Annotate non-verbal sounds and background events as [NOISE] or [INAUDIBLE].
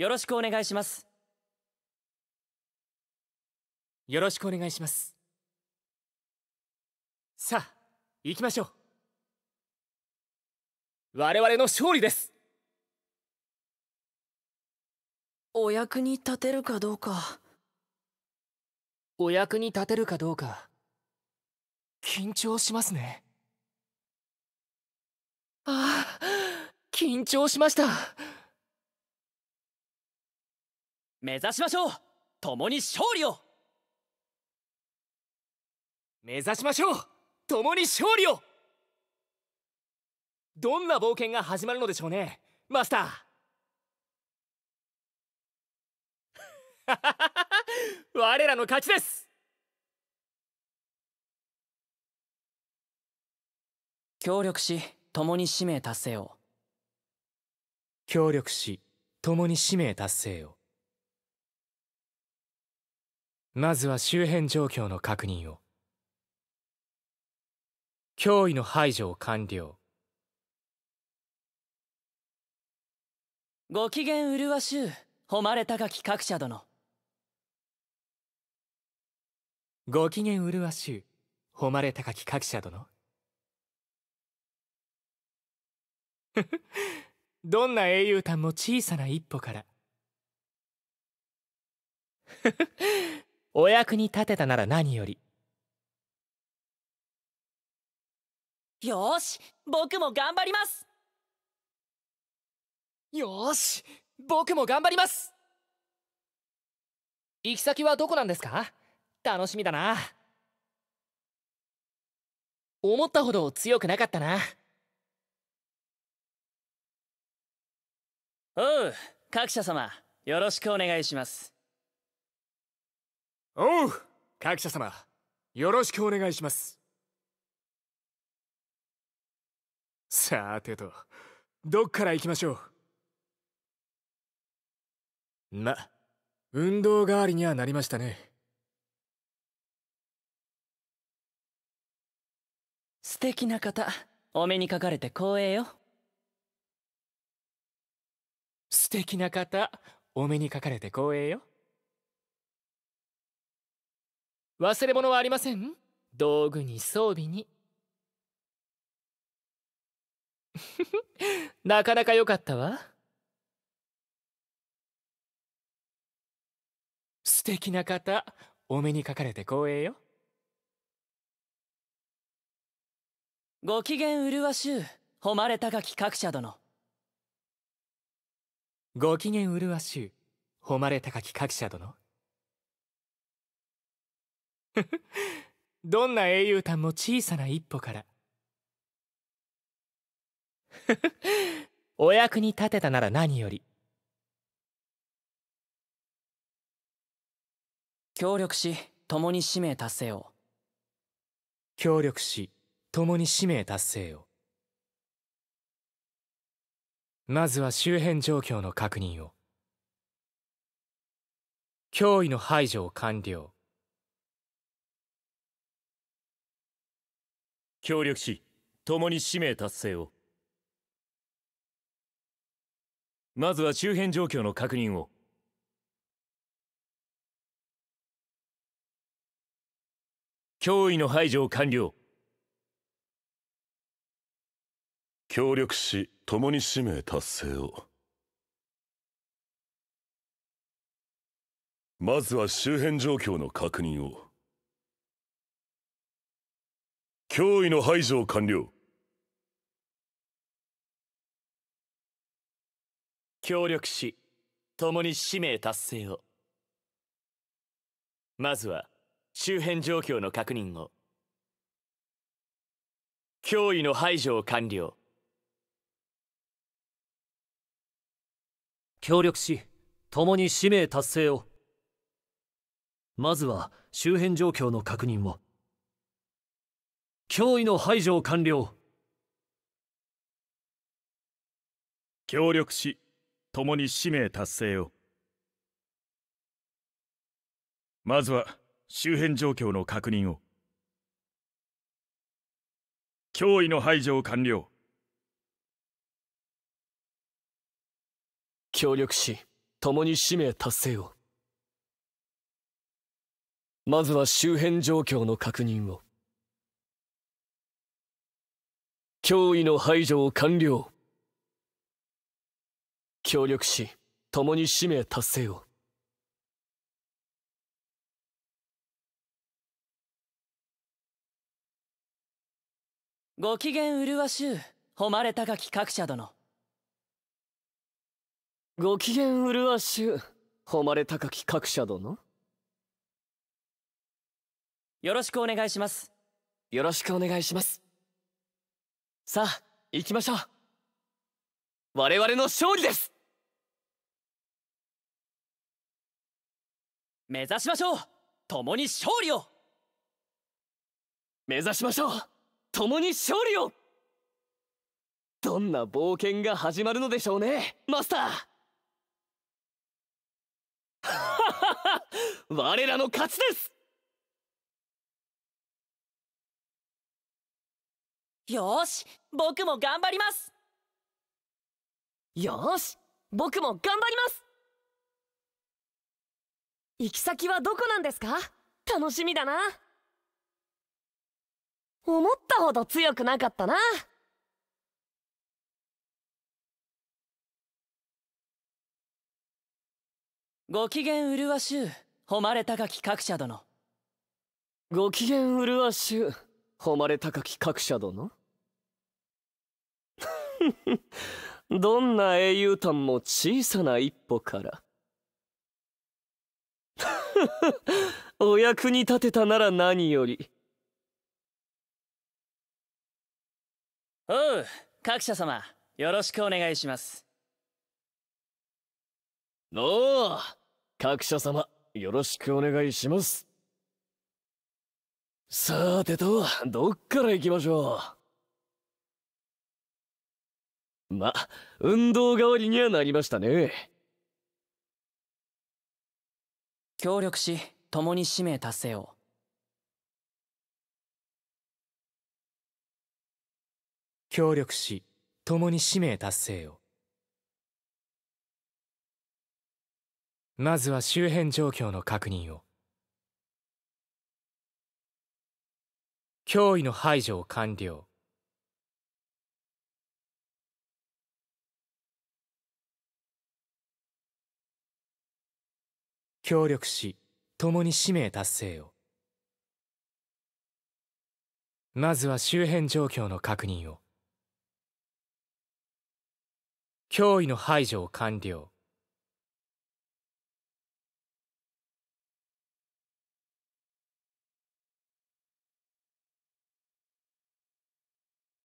よろしくお願いしますよろしくお願いしますさあ行きましょう我々の勝利ですお役に立てるかどうかお役に立てるかどうか緊張しますねああ緊張しました目指しましょう共に勝利を目指しましょう共に勝利をどんな冒険が始まるのでしょうねマスター [LAUGHS] 我らの勝ちです協力し共に使命達成を協力し共に使命達成をまずは周辺状況の確認を脅威の排除を完了ご機嫌麗しゅう誉れ高き各社殿ご機嫌麗しゅう誉れ高き各社殿 [LAUGHS] どんな英雄譚も小さな一歩からお役に立てたなら何よりよし僕も頑張りますよし僕も頑張ります行き先はどこなんですか楽しみだな思ったほど強くなかったなおう各社様よろしくお願いしますおう各社様よろしくお願いしますさてとどっから行きましょうま運動代わりにはなりましたね素敵な方お目にかかれて光栄よ素敵な方お目にかかれて光栄よ忘れ物はありません道具に装備に [LAUGHS] なかなか良かったわ素敵な方お目にかかれて光栄よご機嫌麗しゅう誉れ高き各社殿ご機嫌麗しゅう誉れ高き各社殿 [LAUGHS] どんな英雄譚も小さな一歩から [LAUGHS] お役に立てたなら何より協力し共に使命達成を協力し共に使命達成をまずは周辺状況の確認を脅威の排除を完了協力し共に使命達成をまずは周辺状況の確認を脅威の排除を完了協力し共に使命達成をまずは周辺状況の確認を脅威の排除を完了協力し共に使命達成をまずは周辺状況の確認を脅威の排除を完了協力し共に使命達成をまずは周辺状況の確認を脅威の排除を完了協力し共に使命達成をまずは周辺状況の確認を脅威の排除を完了協力し共に使命達成をまずは周辺状況の確認を脅威の排除を完了協力し共に使命達成をご機嫌麗しゅう誉れ高き各社殿ご機嫌麗しゅう誉れ高き各社殿よろしくお願いしますよろしくお願いしますさあ行きましょう我々の勝利です目指しましょう共に勝利を目指しましょう共に勝利をどんな冒険が始まるのでしょうねマスター我らの勝ちですよし僕も頑張りますよし僕も頑張ります行き先はどこなんですか楽しみだな思ったほど強くなかったなご機嫌麗しゅう誉れ高き各社殿ご機嫌麗しゅう誉れ高き各社殿 [LAUGHS] どんな英雄譚も小さな一歩から [LAUGHS] お役に立てたなら何よりおう各社様よろしくお願いしますおう、各社様よろしくお願いしますさてとどっから行きましょうま、運動代わりにはなりましたね。協力し、共に使命達成を。協力し、共に使命達成を。まずは周辺状況の確認を。脅威の排除を完了。協力し共に使命達成をまずは周辺状況の確認を脅威の排除を完了